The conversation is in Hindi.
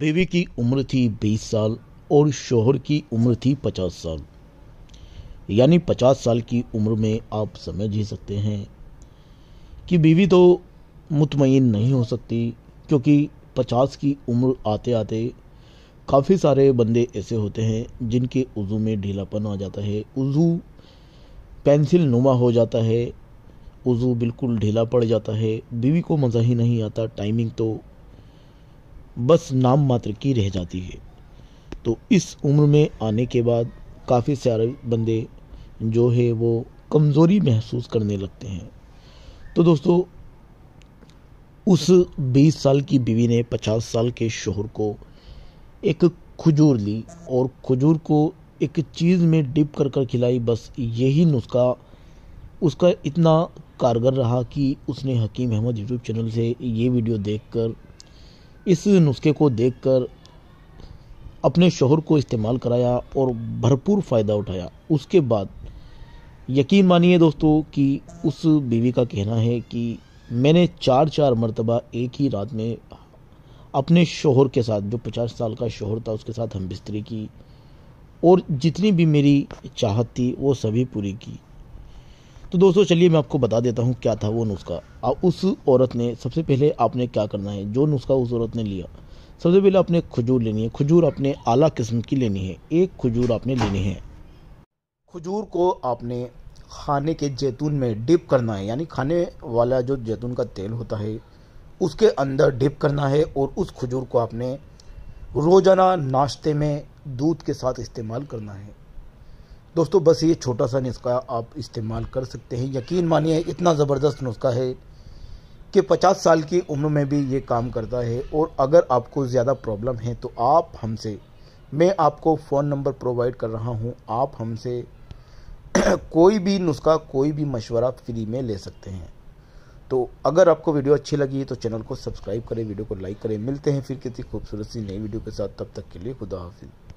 बीवी की उम्र थी बीस साल और शोहर की उम्र थी पचास साल यानी पचास साल की उम्र में आप समझ ही सकते हैं कि बीवी तो मुतमिन नहीं हो सकती क्योंकि पचास की उम्र आते आते काफ़ी सारे बंदे ऐसे होते हैं जिनके उज़ू में ढीलापन आ जाता है उज़ू पेंसिल नुमा हो जाता है उज़ू बिल्कुल ढीला पड़ जाता है बीवी को मज़ा ही नहीं आता टाइमिंग तो बस नाम मात्र की रह जाती है तो इस उम्र में आने के बाद काफ़ी सारे बंदे जो है वो कमज़ोरी महसूस करने लगते हैं तो दोस्तों उस 20 साल की बीवी ने 50 साल के शोहर को एक खजूर ली और खजूर को एक चीज़ में डिप कर कर खिलाई बस यही नुस्खा उसका इतना कारगर रहा कि उसने हकीम अहमद यूट्यूब चैनल से ये वीडियो देखकर इस नुस्खे को देखकर अपने शोहर को इस्तेमाल कराया और भरपूर फ़ायदा उठाया उसके बाद यकीन मानिए दोस्तों कि उस बीवी का कहना है कि मैंने चार चार मरतबा एक ही रात में अपने शोहर के साथ जो पचास साल का शोहर था उसके साथ हम बिस्तरी की और जितनी भी मेरी चाहत थी वो सभी पूरी की तो दोस्तों चलिए मैं आपको बता देता हूँ क्या था वो नुस्खा उस औरत ने सबसे पहले आपने क्या करना है जो नुस्खा उस औरत ने लिया सबसे पहले आपने खजूर लेनी है खजूर आपने आला किस्म की लेनी है एक खजूर आपने लेनी है खजूर को आपने खाने के जैतून में डिप करना है यानी खाने वाला जो जैतून का तेल होता है उसके अंदर डिप करना है और उस खजूर को आपने रोज़ाना नाश्ते में दूध के साथ इस्तेमाल करना है दोस्तों बस ये छोटा सा नुस्खा आप इस्तेमाल कर सकते हैं यकीन मानिए इतना ज़बरदस्त नुस्खा है कि 50 साल की उम्र में भी ये काम करता है और अगर आपको ज़्यादा प्रॉब्लम है तो आप हमसे मैं आपको फ़ोन नंबर प्रोवाइड कर रहा हूँ आप हमसे कोई भी नुस्खा कोई भी मशवरा फ्री में ले सकते हैं तो अगर आपको वीडियो अच्छी लगी तो चैनल को सब्सक्राइब करें वीडियो को लाइक करें मिलते हैं फिर किसी खूबसूरत सी नई वीडियो के साथ तब तक के लिए खुदा हाफिज़